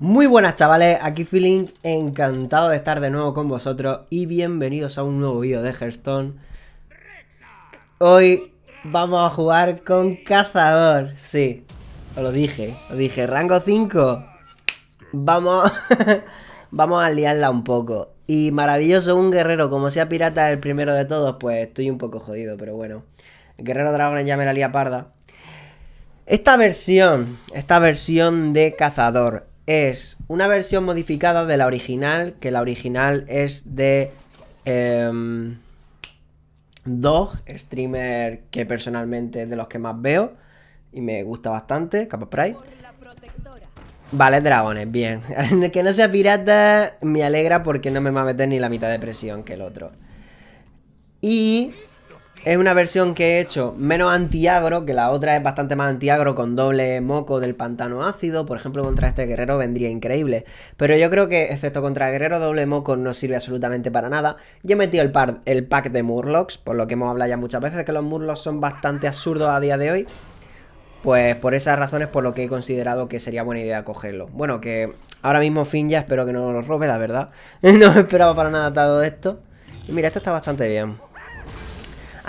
Muy buenas chavales, aquí Feeling, encantado de estar de nuevo con vosotros y bienvenidos a un nuevo vídeo de Hearthstone. Hoy vamos a jugar con Cazador, sí, os lo dije, os dije, rango 5, vamos, vamos a liarla un poco. Y maravilloso, un guerrero, como sea pirata el primero de todos, pues estoy un poco jodido, pero bueno. El guerrero dragón ya me la lía parda. Esta versión, esta versión de cazador es una versión modificada de la original, que la original es de em, Dog, streamer que personalmente es de los que más veo y me gusta bastante, Capa Pride. Vale, dragones, bien. que no sea pirata me alegra porque no me va a meter ni la mitad de presión que el otro. Y es una versión que he hecho menos antiagro, que la otra es bastante más antiagro con doble moco del pantano ácido. Por ejemplo, contra este guerrero vendría increíble. Pero yo creo que, excepto contra guerrero doble moco, no sirve absolutamente para nada. Yo he metido el, pack de Murlocs, por lo que hemos hablado ya muchas veces, que los Murlocs son bastante absurdos a día de hoy. Pues por esas razones por lo que he considerado que sería buena idea cogerlo. Bueno, que ahora mismo fin ya espero que no lo robe, la verdad. no esperaba para nada todo esto. Y mira, esto está bastante bien.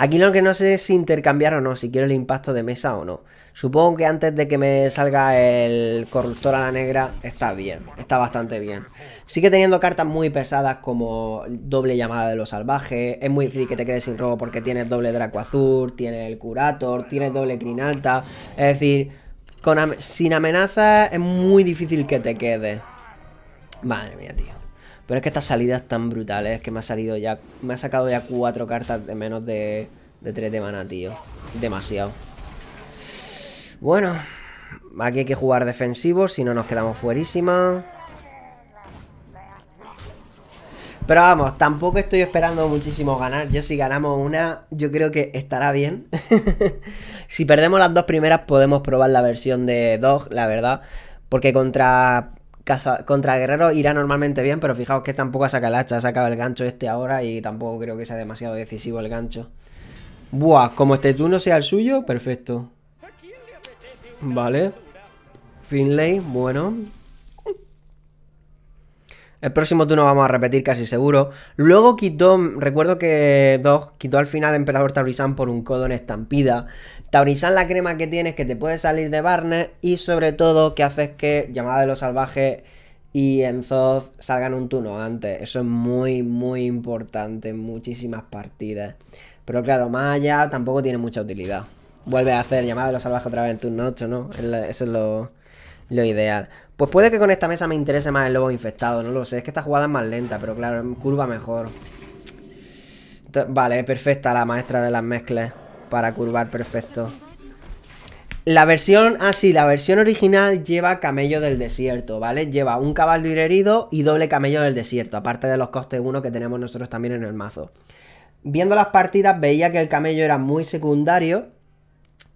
Aquí lo que no sé es si intercambiar o no, si quiero el impacto de mesa o no. Supongo que antes de que me salga el corruptor a la negra, está bien, está bastante bien. Sigue teniendo cartas muy pesadas como doble llamada de los salvajes, es muy difícil que te quedes sin robo porque tienes doble Draco Azul, tienes el Curator, tienes doble crin alta, es decir, con sin amenaza es muy difícil que te quede. Madre mía, tío. Pero es que estas salidas tan brutales, es que me ha salido ya. Me ha sacado ya cuatro cartas de menos de, de 3 de mana, tío. Demasiado. Bueno, aquí hay que jugar defensivo, si no nos quedamos fuerísima. Pero vamos, tampoco estoy esperando muchísimo ganar. Yo si ganamos una, yo creo que estará bien. si perdemos las dos primeras, podemos probar la versión de Dog, la verdad. Porque contra contra guerrero irá normalmente bien, pero fijaos que tampoco ha sacado el hacha, ha el gancho este ahora y tampoco creo que sea demasiado decisivo el gancho. Buah, como este turno sea el suyo, perfecto. Vale. Finlay, bueno. El próximo turno vamos a repetir casi seguro. Luego quitó, recuerdo que Dog quitó al final Emperador Tabrizan por un codo estampida. Taurizan la crema que tienes que te puede salir de Barnes y sobre todo que haces que Llamada de los Salvajes y Enzoz salgan un turno antes. Eso es muy, muy importante en muchísimas partidas. Pero claro, más allá tampoco tiene mucha utilidad. Vuelve a hacer Llamada de los Salvajes otra vez en turno 8, ¿no? Eso es lo, lo ideal. Pues puede que con esta mesa me interese más el lobo infectado, no lo sé. Es que esta jugada es más lenta, pero claro, curva mejor. Vale, perfecta la maestra de las mezclas para curvar perfecto. La versión, así, ah, la versión original lleva camello del desierto, ¿vale? Lleva un caballo herido y doble camello del desierto, aparte de los costes 1 que tenemos nosotros también en el mazo. Viendo las partidas veía que el camello era muy secundario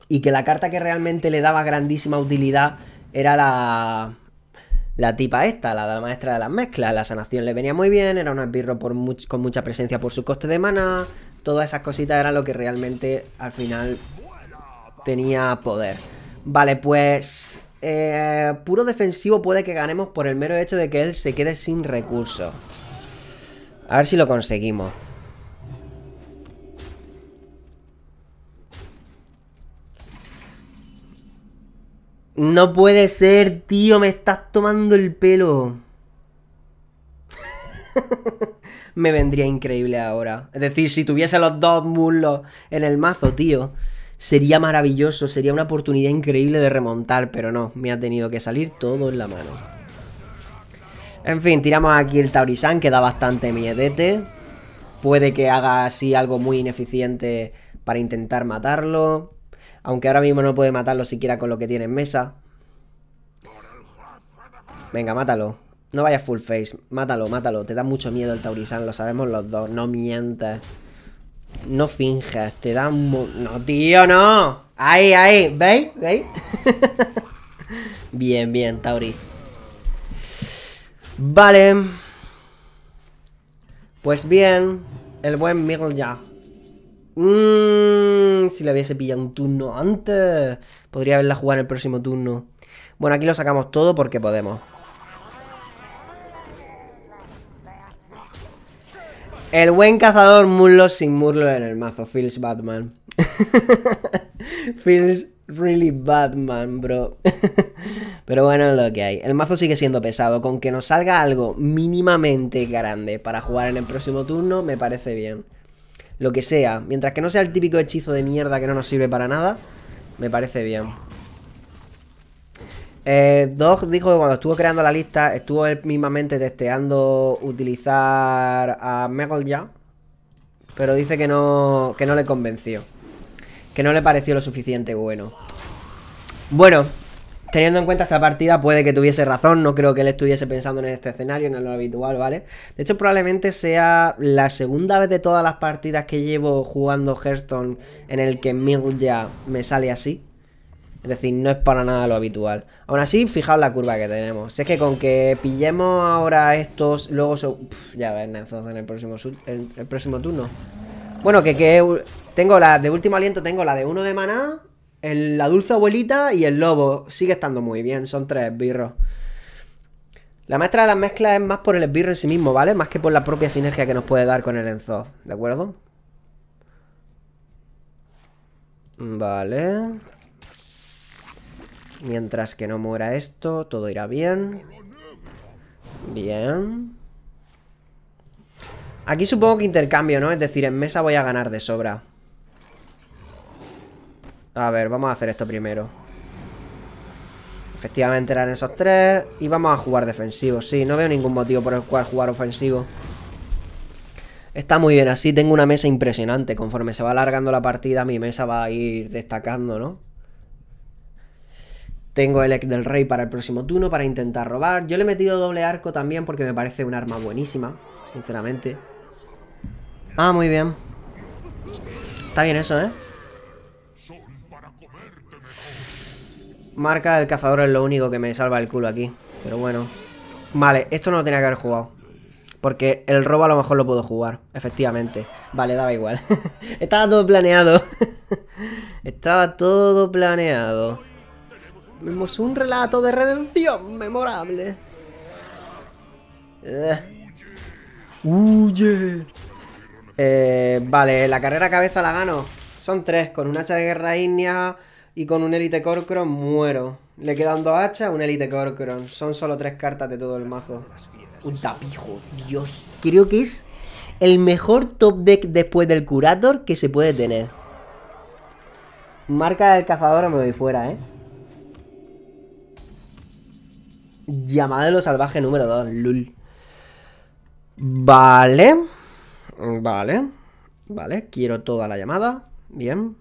y que la carta que realmente le daba grandísima utilidad era la, la tipa esta, la, de la maestra de las mezclas. La sanación le venía muy bien, era un esbirro por con mucha presencia por su coste de mana, Todas esas cositas eran lo que realmente al final tenía poder. Vale, pues... Eh, puro defensivo puede que ganemos por el mero hecho de que él se quede sin recursos. A ver si lo conseguimos. No puede ser, tío, me estás tomando el pelo. me vendría increíble ahora. Es decir, si tuviese los dos muslos en el mazo, tío, sería maravilloso, sería una oportunidad increíble de remontar, pero no, me ha tenido que salir todo en la mano. En fin, tiramos aquí el Taurisan, que da bastante miedete. Puede que haga así algo muy ineficiente para intentar matarlo. Aunque ahora mismo no puede matarlo siquiera con lo que tiene en mesa. Venga, mátalo. No vayas full face. Mátalo, mátalo. Te da mucho miedo el Taurisan, lo sabemos los dos. No mientes. No finges. Te da No, tío, no. Ahí, ahí. ¿Veis? ¿Veis? bien, bien, Tauri. Vale. Pues bien. El buen Miguel ya. Mmm, si le hubiese pillado un turno antes. Podría haberla jugado en el próximo turno. Bueno, aquí lo sacamos todo porque podemos. El buen cazador murlo sin murlo en el mazo. Feels Batman. Feels really Batman, bro. Pero bueno, es lo que hay. El mazo sigue siendo pesado. Con que nos salga algo mínimamente grande para jugar en el próximo turno, me parece bien. Lo que sea. Mientras que no sea el típico hechizo de mierda que no nos sirve para nada, me parece bien. Eh, dijo que cuando estuvo creando la lista, estuvo él mismamente testeando utilizar a Megal ya. Pero dice que no, no le convenció. Que no le pareció lo suficiente bueno. Bueno, teniendo en cuenta esta partida, puede que tuviese razón. No creo que él estuviese pensando en este escenario, en lo habitual, ¿vale? De hecho, probablemente sea la segunda vez de todas las partidas que llevo jugando Hearthstone en el que Megolja ya me sale así. Es decir, no es para nada lo habitual. Aún así, fijaos la curva que tenemos. Si es que con que pillemos ahora estos, luego... ya ven, en el próximo, el, próximo turno. Bueno, que, tengo la de último aliento, tengo la de uno de maná, la dulce abuelita y el lobo. Sigue estando muy bien, son tres esbirros. La maestra de las mezclas es más por el esbirro en sí mismo, ¿vale? Más que por la propia sinergia que nos puede dar con el Enzo, ¿de acuerdo? Vale... Mientras que no muera esto, todo irá bien. Bien. Aquí supongo que intercambio, ¿no? Es decir, en mesa voy a ganar de sobra. A ver, vamos a hacer esto primero. Efectivamente eran esos tres. Y vamos a jugar defensivo, sí. No veo ningún motivo por el cual jugar ofensivo. Está muy bien así. Tengo una mesa impresionante. Conforme se va alargando la partida, mi mesa va a ir destacando, ¿no? Tengo el Ek del Rey para el próximo turno para intentar robar. Yo le he metido doble arco también porque me parece un arma buenísima, sinceramente. Ah, muy bien. Está bien eso, ¿eh? Marca del cazador es lo único que me salva el culo aquí. Pero bueno. Vale, esto no lo tenía que haber jugado. Porque el robo a lo mejor lo puedo jugar, efectivamente. Vale, daba igual. Estaba todo planeado. Estaba todo planeado. Vemos un relato de redención memorable. Eh. ¡Huye! Eh, vale, la carrera cabeza la gano. Son tres. Con un hacha de guerra ignia y con un élite Corcron muero. Le quedan dos hachas, un élite Corcron. Son solo tres cartas de todo el mazo. Un tapijo, Dios. Creo que es el mejor top deck después del Curator que se puede tener. Marca del cazador me voy fuera, ¿eh? Llamada de lo salvaje número 2, lul. Vale. Vale. Vale, quiero toda la llamada. Bien.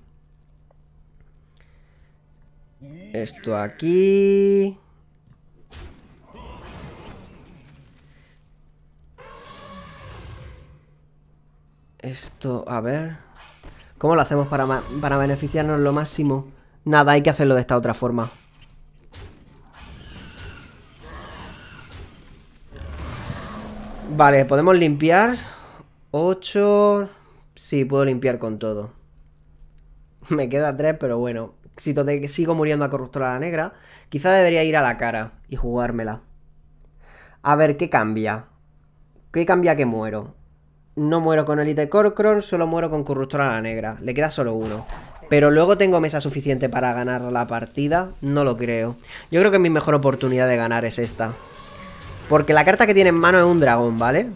Esto aquí... Esto, a ver... ¿Cómo lo hacemos para, para beneficiarnos lo máximo? Nada, hay que hacerlo de esta otra forma. Vale, podemos limpiar. 8... Sí, puedo limpiar con todo. Me queda 3, pero bueno. Si sigo muriendo a Corruptora la Negra, quizá debería ir a la cara y jugármela. A ver, ¿qué cambia? ¿Qué cambia que muero? No muero con Elite Corcron, solo muero con Corruptora la Negra. Le queda solo uno. Pero luego tengo mesa suficiente para ganar la partida. No lo creo. Yo creo que mi mejor oportunidad de ganar es esta. Porque la carta que tiene en mano es un dragón, ¿vale?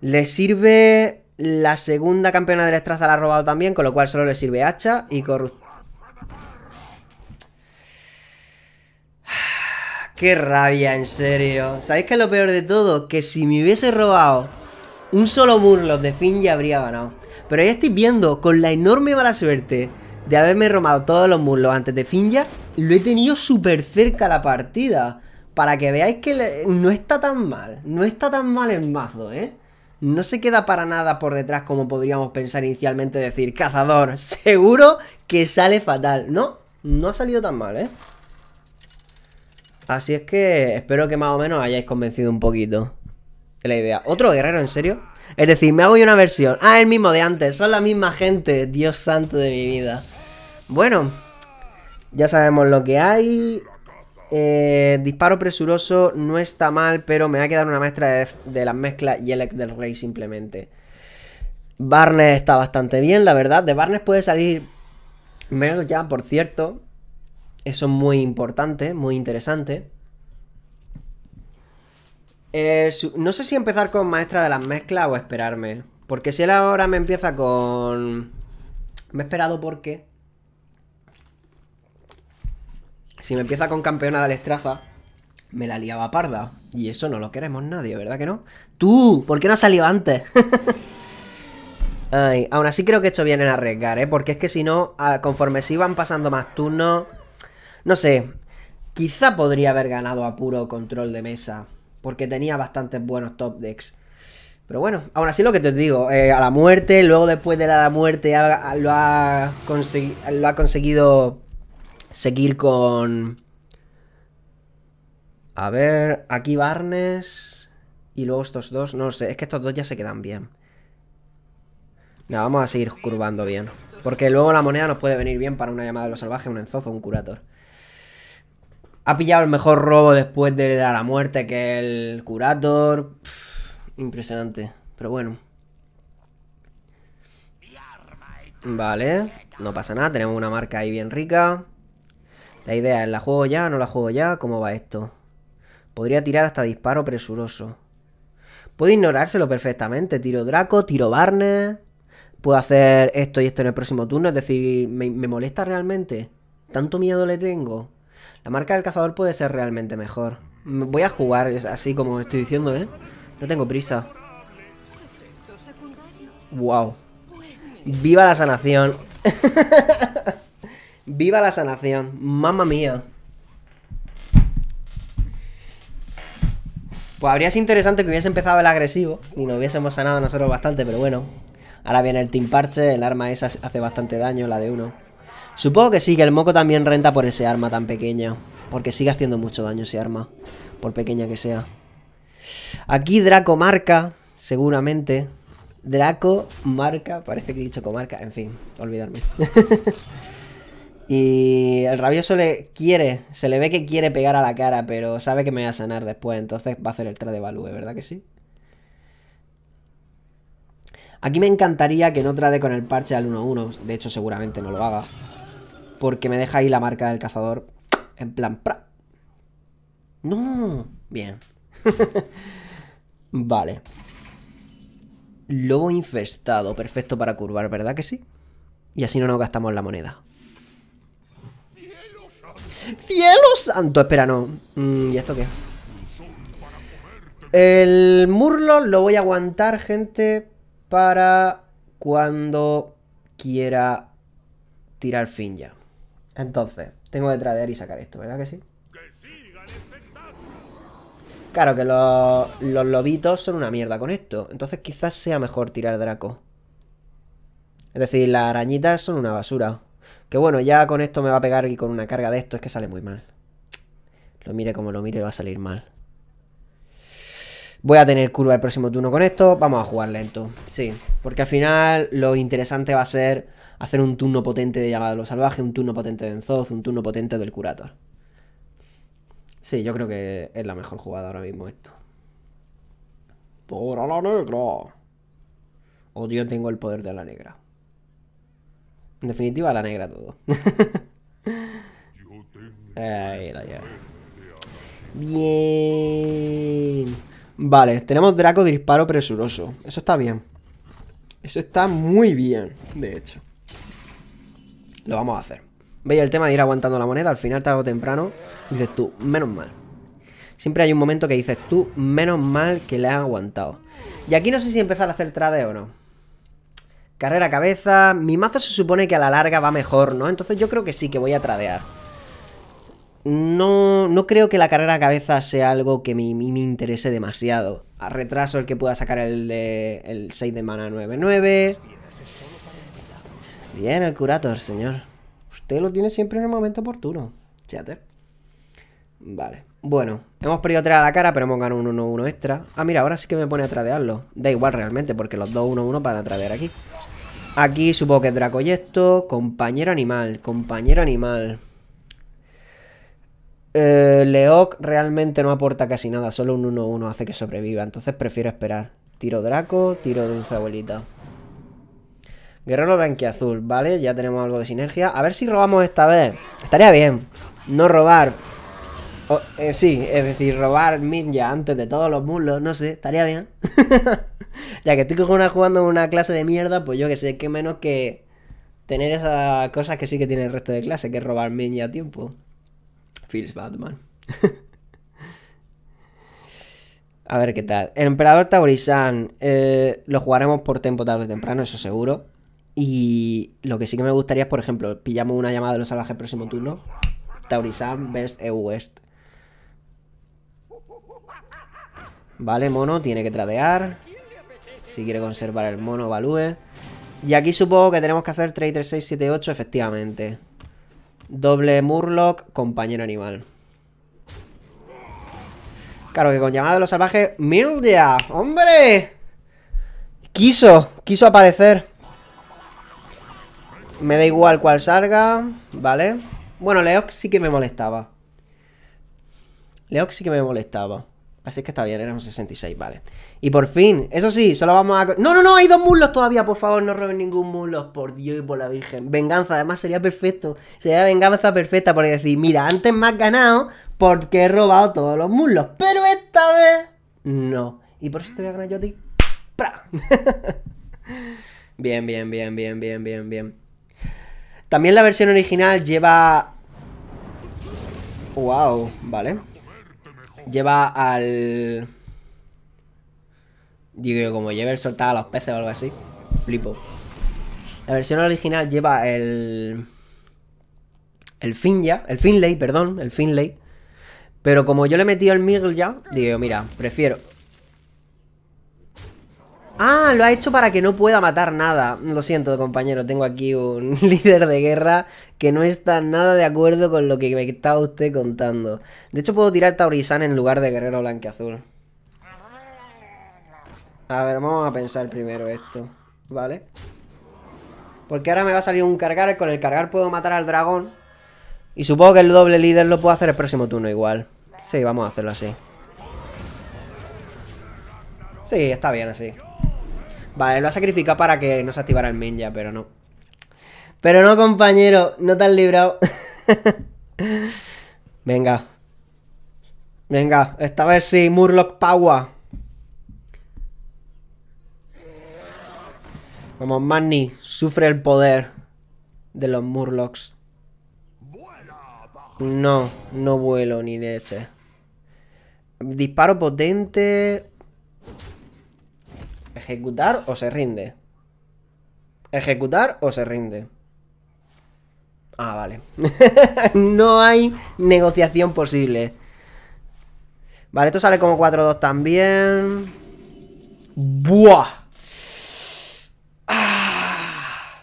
Le sirve la segunda campeona de Estraza la ha robado también, con lo cual solo le sirve hacha y corrupción. Qué rabia, en serio. ¿Sabéis que es lo peor de todo? Que si me hubiese robado un solo murlo de Finja habría ganado. Pero ya estoy viendo, con la enorme mala suerte de haberme robado todos los murlos antes de Finja, lo he tenido súper cerca la partida para que veáis que no está tan mal, no está tan mal el mazo, ¿eh? No se queda para nada por detrás como podríamos pensar inicialmente decir, cazador, seguro que sale fatal. No, no ha salido tan mal, ¿eh? Así es que espero que más o menos hayáis convencido un poquito de la idea. ¿Otro guerrero, en serio? Es decir, me hago yo una versión. Ah, el mismo de antes, son la misma gente, Dios santo de mi vida. Bueno, ya sabemos lo que hay. Eh, disparo presuroso no está mal, pero me va a quedar una maestra de, las mezclas y el del rey simplemente. Barnes está bastante bien, la verdad. De Barnes puede salir menos ya, por cierto. Eso es muy importante, muy interesante. Eh, no sé si empezar con maestra de las mezclas o esperarme. Porque si él ahora me empieza con... Me he esperado porque... Si me empieza con campeona de estrafa, me la liaba parda. Y eso no lo queremos nadie, ¿verdad que no? ¡Tú! ¿Por qué no has salido antes? Ay, aún así creo que esto viene a arriesgar, ¿eh? Porque es que si no, conforme se iban pasando más turnos... No sé, quizá podría haber ganado a puro control de mesa. Porque tenía bastantes buenos top decks. Pero bueno, aún así lo que te digo, eh, a la muerte, luego después de la muerte lo ha conseguido Seguir con... A ver, aquí Barnes y luego estos dos. No sé, es que estos dos ya se quedan bien. vamos a seguir curvando bien. Porque luego la moneda nos puede venir bien para una llamada de los salvajes, un enzozo, un curator. Ha pillado el mejor robo después de la muerte que el curator. impresionante, pero bueno. Vale, no pasa nada, tenemos una marca ahí bien rica. La idea es, ¿la juego ya? ¿No la juego ya? ¿Cómo va esto? Podría tirar hasta disparo presuroso. Puedo ignorárselo perfectamente. Tiro Draco, tiro Barnes. Puedo hacer esto y esto en el próximo turno. Es decir, ¿me, molesta realmente? ¿Tanto miedo le tengo? La marca del cazador puede ser realmente mejor. Voy a jugar así como estoy diciendo, ¿eh? No tengo prisa. Wow. Viva la sanación. Viva la sanación, mamma mía. Pues habría sido interesante que hubiese empezado el agresivo y nos hubiésemos sanado nosotros bastante, pero bueno. Ahora viene el Team Parche, el arma esa hace bastante daño, la de uno. Supongo que sí, que el moco también renta por ese arma tan pequeña. Porque sigue haciendo mucho daño ese arma, por pequeña que sea. Aquí Draco marca, seguramente. Draco marca, parece que he dicho comarca, en fin, olvidarme. Y el rabioso le quiere, se le ve que quiere pegar a la cara, pero sabe que me va a sanar después, entonces va a hacer el trade de Value, ¿verdad que sí? Aquí me encantaría que no trade con el parche al 1-1, de hecho seguramente no lo haga, porque me deja ahí la marca del cazador en plan... ¡No! Bien. vale. Lobo infestado, perfecto para curvar, ¿verdad que sí? Y así no nos gastamos la moneda. ¡Cielo santo! Espera, no. Mm, ¿Y esto qué? El murlo lo voy a aguantar, gente, para cuando quiera tirar fin ya. Entonces, tengo que tradear y sacar esto, ¿verdad que sí? Claro que los lobitos son una mierda con esto. Entonces quizás sea mejor tirar Draco. Es decir, las arañitas son una basura. Que bueno, ya con esto me va a pegar y con una carga de esto es que sale muy mal. Lo mire como lo mire, va a salir mal. Voy a tener curva el próximo turno con esto. Vamos a jugar lento. Sí, porque al final lo interesante va a ser hacer un turno potente de llamada de los salvajes, un turno potente de Enzoz, un turno potente del Curator. Sí, yo creo que es la mejor jugada ahora mismo esto. ¡Por a la negra! Oh, tengo el poder de la negra. En definitiva, la negra todo. Ahí la Bien. Vale, tenemos Draco de disparo presuroso. Eso está bien. Eso está muy bien, de hecho. Lo vamos a hacer. Veis el tema de ir aguantando la moneda. Al final, tarde o temprano, dices tú, menos mal. Siempre hay un momento que dices tú, menos mal que le has aguantado. Y aquí no sé si empezar a hacer trade o no. Carrera a cabeza. Mi mazo se supone que a la larga va mejor, ¿no? Entonces yo creo que sí, que voy a tradear. No, no creo que la carrera a cabeza sea algo que me, me interese demasiado. A retraso el que pueda sacar el, de, el 6 de mana 9-9. Bien, el curator, señor. Usted lo tiene siempre en el momento oportuno, Chater. Vale. Bueno, hemos perdido 3 a la cara, pero hemos ganado un 1-1 extra. Ah, mira, ahora sí que me pone a tradearlo. Da igual realmente, porque los 2 1-1 van a tradear aquí. Aquí supongo que es Dracoyecto, compañero animal, compañero animal. Eh, Leoc realmente no aporta casi nada, solo un 1-1 hace que sobreviva, entonces prefiero esperar. Tiro Draco, tiro Dulce Abuelita. Guerrero azul, ¿vale? Ya tenemos algo de sinergia. A ver si robamos esta vez. Estaría bien. No robar. Eh, sí, es decir, robar ninja antes de todos los muslos no sé, estaría bien. ya que estoy jugando una clase de mierda, pues yo que sé, qué menos que tener esas cosas que sí que tiene el resto de clase, que es robar ya a tiempo. Feels Batman a ver qué tal. El emperador Taurisan eh, lo jugaremos por tiempo tarde o temprano, eso seguro. Y lo que sí que me gustaría es, por ejemplo, pillamos una llamada de los salvajes próximo turno. Taurisan best Ewest west Vale, mono, tiene que tradear si quiere conservar el mono, evalúe. Y aquí supongo que tenemos que hacer 3, 3, efectivamente. Doble Murloc, compañero animal. Claro que con llamada de los salvajes... ¡Mildia! ¡Hombre! Quiso, quiso aparecer. Me da igual cuál salga, ¿vale? Bueno, Leox sí que me molestaba. Leox sí que me molestaba. Así que está bien, eran 66, vale. Y por fin, eso sí, solo vamos a... No, no, no, hay dos mulos todavía, por favor, no roben ningún mulo, por Dios y por la Virgen. Venganza, además sería perfecto. Sería venganza perfecta porque decir, mira, antes me has ganado porque he robado todos los mulos. pero esta vez no. Y por eso te voy a ganar yo a ti. bien, bien, bien, bien, bien, bien, bien. También la versión original lleva... Wow, vale lleva al... Digo, como lleva el soltado a los peces o algo así. Flipo. La versión original lleva el... El ya el Finlay, perdón, el Finlay. Pero como yo le he metido el Miguel ya, digo, mira, prefiero... Ah, lo ha hecho para que no pueda matar nada. Lo siento, compañero, tengo aquí un líder de guerra que no está nada de acuerdo con lo que me está usted contando. De hecho, puedo tirar Taurisan en lugar de guerrero blanqueazul. A ver, vamos a pensar primero esto. ¿Vale? Porque ahora me va a salir un cargar. Con el cargar puedo matar al dragón. Y supongo que el doble líder lo puedo hacer el próximo turno igual. Sí, vamos a hacerlo así. Sí, está bien así. Vale, lo ha sacrificado para que no se activara el ninja, pero no. Pero no, compañero, no te has librado. Venga. Venga, esta vez sí, Murloc Power. como Magni, sufre el poder de los Murlocs. No, no vuelo ni leche. Disparo potente. Ejecutar o se rinde. Ejecutar o se rinde. Ah, vale. no hay negociación posible. Vale, esto sale como 4-2 también. ¡Buah! Ah.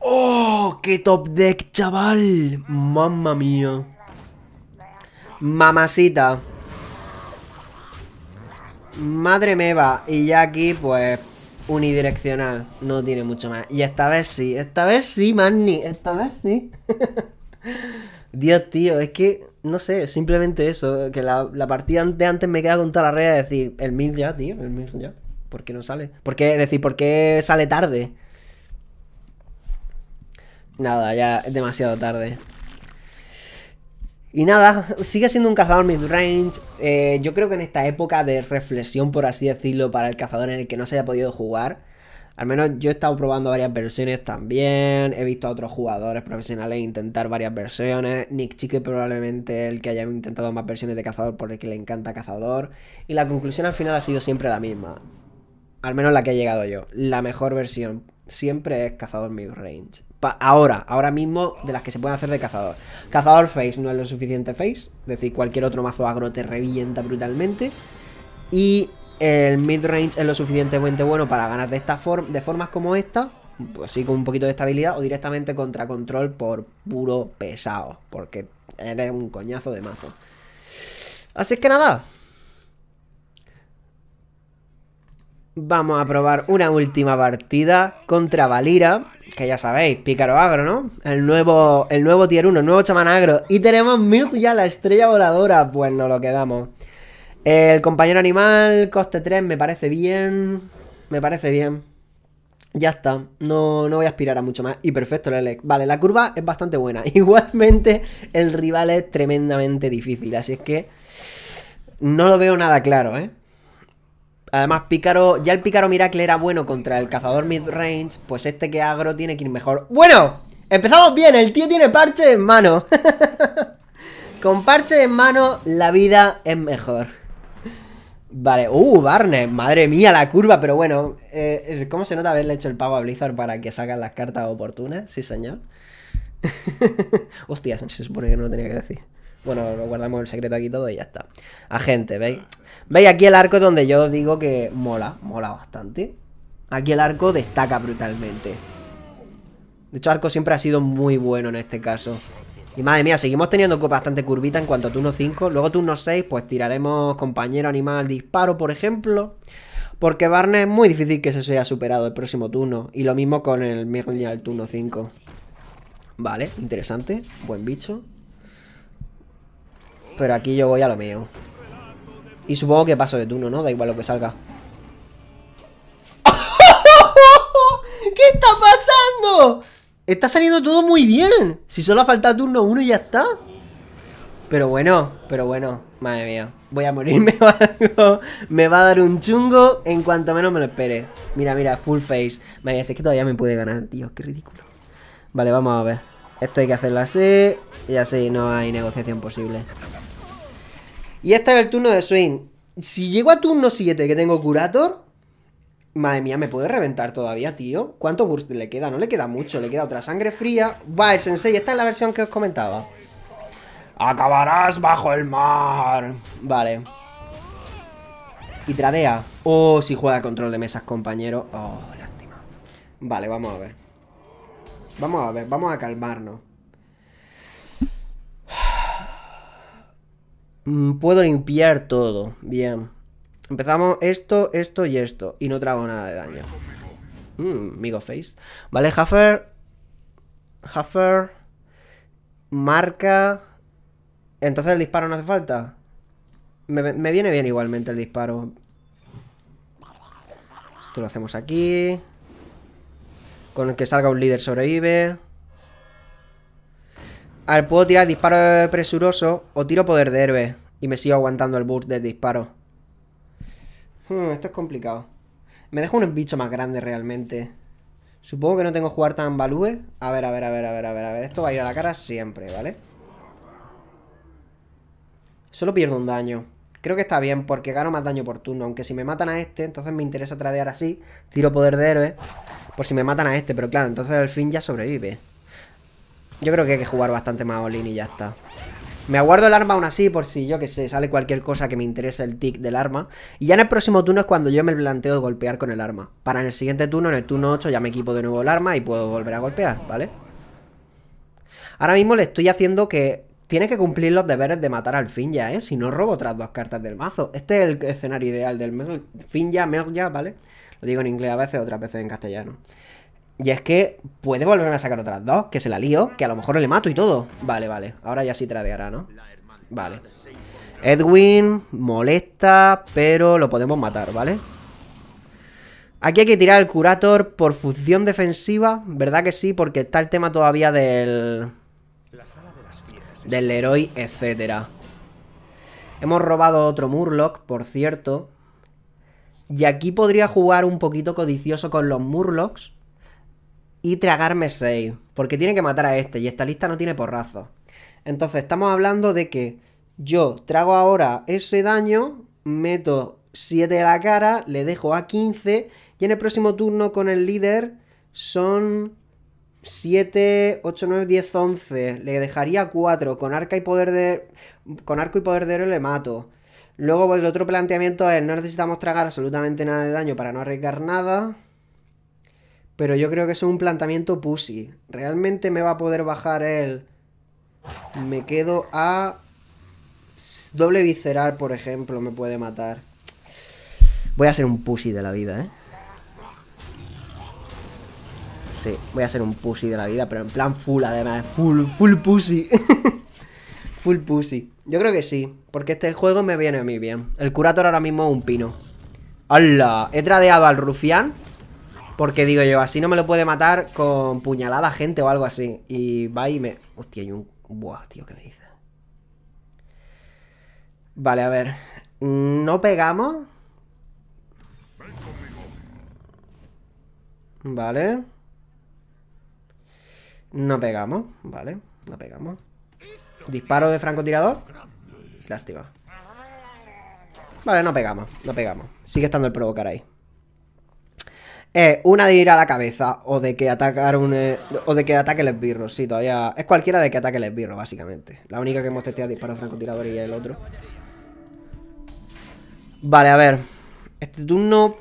¡Oh! ¡Qué top deck, chaval! ¡Mamma mía! Mamacita. Madre me va. Y ya aquí, pues, unidireccional. No tiene mucho más. Y esta vez sí. Esta vez sí, Manny. Esta vez sí. Dios, tío. Es que, no sé, simplemente eso. Que la, partida de antes me queda con toda la red de decir, el mil ya, tío. El mil ya. ¿Por qué no sale? ¿Por qué? decir, ¿por qué sale tarde? Nada, ya es demasiado tarde. Y nada, sigue siendo un cazador midrange. range. Eh, yo creo que en esta época de reflexión, por así decirlo, para el cazador en el que no se haya podido jugar. Al menos yo he estado probando varias versiones también. He visto a otros jugadores profesionales intentar varias versiones. Nick Chique probablemente el que haya intentado más versiones de cazador porque le encanta cazador. Y la conclusión al final ha sido siempre la misma. Al menos la que he llegado yo. La mejor versión siempre es cazador mid range ahora, ahora mismo, de las que se pueden hacer de cazador. Cazador face no es lo suficiente face, es decir, cualquier otro mazo agro te revienta brutalmente. Y el mid range es lo suficientemente bueno para ganar de, esta forma de formas como esta, pues sí, con un poquito de estabilidad, o directamente contra control por puro pesado, porque eres un coñazo de mazo. Así es que nada, Vamos a probar una última partida contra Valira, que ya sabéis, Pícaro Agro, ¿no? El nuevo, el nuevo Tier 1, el nuevo chamán Agro. Y tenemos Milk ya, la estrella voladora. Pues nos lo quedamos. El compañero animal, coste 3, me parece bien. Me parece bien. Ya está, no, no voy a aspirar a mucho más. Y perfecto, Lelec. Vale, la curva es bastante buena. Igualmente, el rival es tremendamente difícil, así es que no lo veo nada claro, ¿eh? Además, Pícaro, ya el Pícaro Miracle era bueno contra el cazador midrange, pues este que agro tiene que ir mejor. ¡Bueno! Empezamos bien, el tío tiene parche en mano. Con parche en mano, la vida es mejor. Vale, uh, Barnes, madre mía la curva, pero bueno, eh, ¿cómo se nota haberle hecho el pago a Blizzard para que salgan las cartas oportunas? Sí, señor. Hostia, se supone que no lo tenía que decir. Bueno, lo guardamos el secreto aquí todo y ya está. Agente, ¿veis? ¿Veis? Aquí el arco es donde yo digo que mola, mola bastante. Aquí el arco destaca brutalmente. De hecho, el arco siempre ha sido muy bueno en este caso. Y madre mía, seguimos teniendo bastante curvita en cuanto a turno 5. Luego turno 6, pues tiraremos compañero animal disparo, por ejemplo. Porque Barnes es muy difícil que se haya superado el próximo turno. Y lo mismo con el Mirnia del turno 5. Vale, interesante. Buen bicho. Pero aquí yo voy a lo mío. Y supongo que paso de turno, ¿no? Da igual lo que salga. ¿Qué está pasando? Está saliendo todo muy bien. Si solo falta turno uno y ya está. Pero bueno, pero bueno, madre mía. Voy a morirme me va, a, me va a dar un chungo en cuanto menos me lo espere. Mira, mira, full face. Madre mía, si es que todavía me puede ganar, tío, qué ridículo. Vale, vamos a ver. Esto hay que hacerlo así y así no hay negociación posible. Y este es el turno de Swain. Si llego a turno 7 que tengo Curator, Madre mía, me puede reventar todavía, tío. ¿Cuánto burst le queda? No le queda mucho, le queda otra sangre fría. Va, el sensei, esta es la versión que os comentaba. Acabarás bajo el mar. Vale. Y tradea. Oh, si juega control de mesas, compañero. Oh, lástima. Vale, vamos a ver. Vamos a ver, vamos a calmarnos. Mm, puedo limpiar todo. Bien. Empezamos esto, esto y esto. Y no trago nada de daño. Mmm, Migo Face. Vale, Huffer. Huffer. Marca. Entonces el disparo no hace falta. Me, me viene bien igualmente el disparo. Esto lo hacemos aquí. Con el que salga un líder sobrevive. A ver, puedo tirar disparo presuroso o tiro poder de héroe? Y me sigo aguantando el burst del disparo. Hmm, esto es complicado. Me dejo un bicho más grande realmente. Supongo que no tengo que jugar tan balúe. A ver, a ver, a ver, a ver, a ver, a ver. Esto va a ir a la cara siempre, ¿vale? Solo pierdo un daño. Creo que está bien porque gano más daño por turno. Aunque si me matan a este, entonces me interesa tradear así. Tiro poder de héroe. Por si me matan a este, pero claro, entonces al fin ya sobrevive. Yo creo que hay que jugar bastante más Olin y ya está. Me aguardo el arma aún así por si, yo que sé, sale cualquier cosa que me interese el tick del arma. Y ya en el próximo turno es cuando yo me planteo golpear con el arma. Para en el siguiente turno, en el turno 8, ya me equipo de nuevo el arma y puedo volver a golpear, ¿vale? Ahora mismo le estoy haciendo que... Tiene que cumplir los deberes de matar al Finja, ¿eh? Si no robo otras dos cartas del mazo. Este es el escenario ideal del Finja, Melja, ¿vale? Lo digo en inglés a veces, otras veces en castellano. Y es que puede volverme a sacar otras dos, que se la lío, que a lo mejor le mato y todo. Vale, vale. Ahora ya sí tradeará, ¿no? Vale. Edwin molesta, pero lo podemos matar, ¿vale? Aquí hay que tirar el curator por función defensiva, ¿verdad que sí? Porque está el tema todavía del... Del héroe, etcétera. Hemos robado otro Murloc, por cierto. Y aquí podría jugar un poquito codicioso con los Murlocs y tragarme 6. Porque tiene que matar a este y esta lista no tiene porrazo. Entonces estamos hablando de que yo trago ahora ese daño, meto 7 a la cara, le dejo a 15 y en el próximo turno con el líder son 7, 8, 9, 10, 11. Le dejaría 4. Con y poder de. Con arco y poder de héroe le mato. Luego, pues, el otro planteamiento es: no necesitamos tragar absolutamente nada de daño para no arriesgar nada. Pero yo creo que es un planteamiento pussy. ¿Realmente me va a poder bajar él? Me quedo a... Doble visceral, por ejemplo, me puede matar. Voy a ser un pussy de la vida, ¿eh? Sí, voy a ser un pussy de la vida, pero en plan full, además. Full, full pussy. full pussy. Yo creo que sí, porque este juego me viene a mí bien. El curator ahora mismo es un pino. ¡Hala! He tradeado al rufián porque digo yo, así no me lo puede matar con puñalada gente o algo así. Y va y me... Hostia, hay un... Buah, tío, ¿qué me dice? Vale, a ver. No pegamos. Vale. No pegamos, vale. No pegamos. Disparo de francotirador. Lástima. Vale, no pegamos, no pegamos. Sigue estando el provocar ahí es eh, una de ir a la cabeza o de que atacar un, eh, o de que ataque el esbirro, sí, todavía es cualquiera de que ataque el esbirro, básicamente. La única que hemos testeado disparo francotirador y el otro. Vale, a ver. Este turno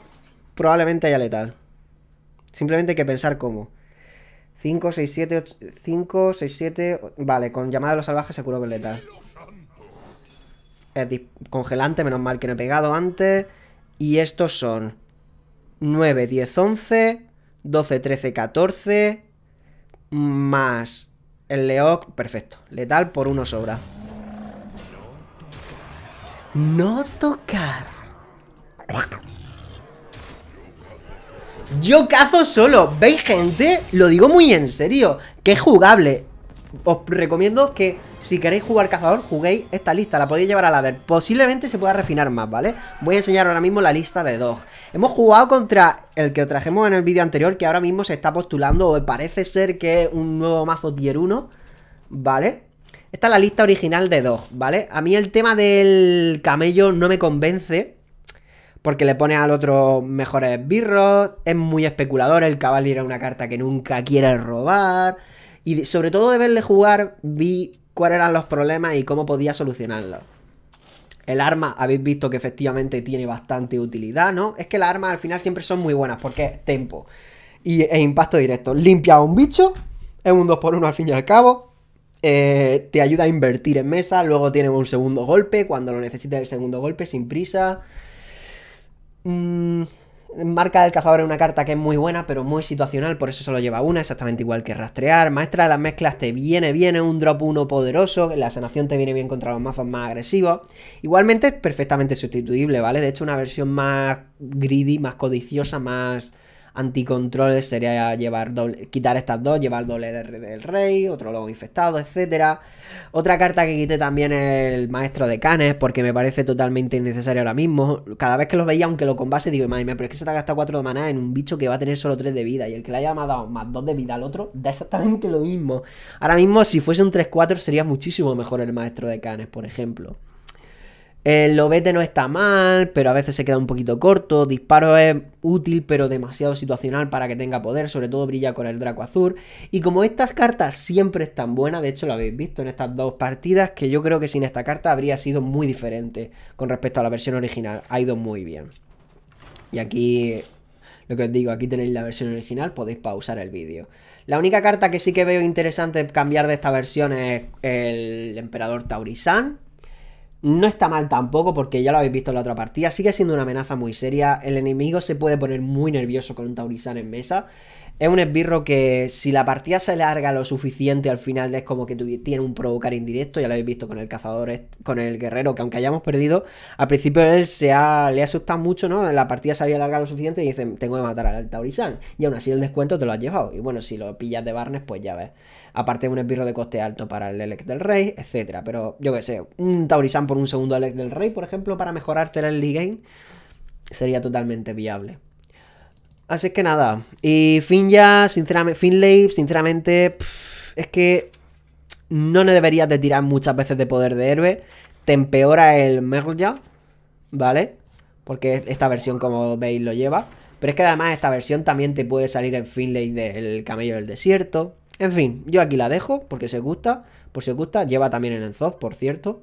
probablemente haya letal. Simplemente hay que pensar cómo. 5, 6, 7, 8, 5, 6, 7... Vale, con llamada de los salvajes Se curó con letal. Es congelante, menos mal que no he pegado antes. Y estos son... 9, 10, 11, 12, 13, 14, más el Leoc, perfecto. Letal por uno sobra. No tocar. Yo cazo solo, ¿veis gente? Lo digo muy en serio, que jugable os recomiendo que si queréis jugar cazador, juguéis esta lista, la podéis llevar a la ver. Posiblemente se pueda refinar más, ¿vale? Voy a enseñar ahora mismo la lista de Dog. Hemos jugado contra el que trajemos en el vídeo anterior, que ahora mismo se está postulando, o parece ser que es un nuevo mazo tier 1, ¿vale? Esta es la lista original de Dog, ¿vale? A mí el tema del camello no me convence, porque le pone al otro mejores birros, es muy especulador, el cabal era una carta que nunca quiere robar... Y sobre todo de verle jugar, vi cuáles eran los problemas y cómo podía solucionarlos. El arma, habéis visto que efectivamente tiene bastante utilidad, ¿no? Es que las armas al final siempre son muy buenas porque es tempo y, e impacto directo. Limpia a un bicho, es un 2x1 al fin y al cabo. Eh, te ayuda a invertir en mesa, luego tiene un segundo golpe, cuando lo necesites el segundo golpe, sin prisa. Mmm Marca del cazador es una carta que es muy buena, pero muy situacional, por eso solo lleva una, exactamente igual que rastrear. Maestra de las mezclas te viene bien, es un drop uno poderoso, la sanación te viene bien contra los mazos más agresivos. Igualmente es perfectamente sustituible, ¿vale? De hecho, una versión más greedy, más codiciosa, más anticontroles sería llevar quitar estas dos, llevar doble R del rey, otro lobo infectado, etc. Otra carta que quité también el maestro de canes, porque me parece totalmente innecesario ahora mismo. Cada vez que los veía, aunque lo combase, digo, madre mía, pero es que se te ha gastado 4 de maná en un bicho que va a tener solo 3 de vida, y el que le haya dado más 2 de vida al otro, da exactamente lo mismo. Ahora mismo, si fuese un 3-4, sería muchísimo mejor el maestro de canes, por ejemplo. El lobete no está mal, pero a veces se queda un poquito corto. Disparo es útil, pero demasiado situacional para que tenga poder. Sobre todo brilla con el Draco Azul. Y como estas cartas siempre están buenas, de hecho lo habéis visto en estas dos partidas, que yo creo que sin esta carta habría sido muy diferente con respecto a la versión original. Ha ido muy bien. Y aquí lo que os digo, aquí tenéis la versión original, podéis pausar el vídeo. La única carta que sí que veo interesante cambiar de esta versión es el Emperador Taurisan no está mal tampoco porque ya lo habéis visto en la otra partida, sigue siendo una amenaza muy seria, el enemigo se puede poner muy nervioso con un Taurisan en mesa. Es un esbirro que si la partida se larga lo suficiente al final es como que tiene un provocar indirecto, ya lo habéis visto con el cazador, con el guerrero, que aunque hayamos perdido, al principio él se ha, le asusta mucho, ¿no? La partida se había alargado lo suficiente y dicen, tengo que matar al Taurisan Y aún así el descuento te lo has llevado. Y bueno, si lo pillas de Barnes, pues ya ves aparte de un esbirro de coste alto para el elect del Rey, etcétera. Pero yo que sé, un Taurisan por un segundo Elec del Rey, por ejemplo, para mejorarte el early game, sería totalmente viable. Así que nada, y Finja, sinceramente, Finlay, sinceramente, es que no le deberías de tirar muchas veces de poder de héroe, te empeora el Merja, ¿vale? Porque esta versión, como veis, lo lleva. Pero es que además esta versión también te puede salir el Finlay del Camello del Desierto. En fin, yo aquí la dejo porque se gusta, por si os gusta, lleva también en el Zod, por cierto.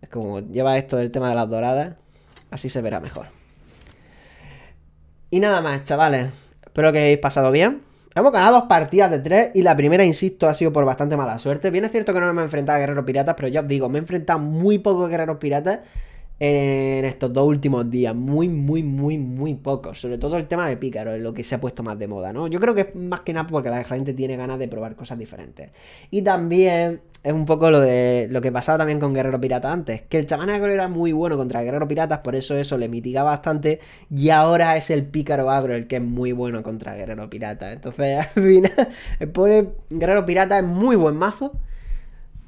Es como lleva esto del tema de las doradas, así se verá mejor. Y nada más, chavales. Espero que hayáis pasado bien. Hemos ganado dos partidas de tres y la primera, insisto, ha sido por bastante mala suerte. Bien es cierto que no me he enfrentado a guerreros piratas, pero ya os digo, me he enfrentado muy a guerreros piratas en estos dos últimos días. Muy, muy, muy, muy poco. Sobre todo el tema de Pícaro, es lo que se ha puesto más de moda, ¿no? Yo creo que es más que nada porque la gente tiene ganas de probar cosas diferentes. Y también es un poco lo de lo que pasaba también con Guerrero Pirata antes, que el chamán agro era muy bueno contra Guerrero Piratas, por eso eso le mitigaba bastante, y ahora es el Pícaro Agro el que es muy bueno contra Guerrero Pirata. Entonces, al final, el pobre Guerrero Pirata es muy buen mazo,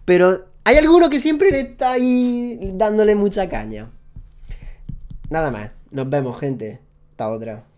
pero hay alguno que siempre le está ahí dándole mucha caña. Nada más. Nos vemos, gente. Hasta otra.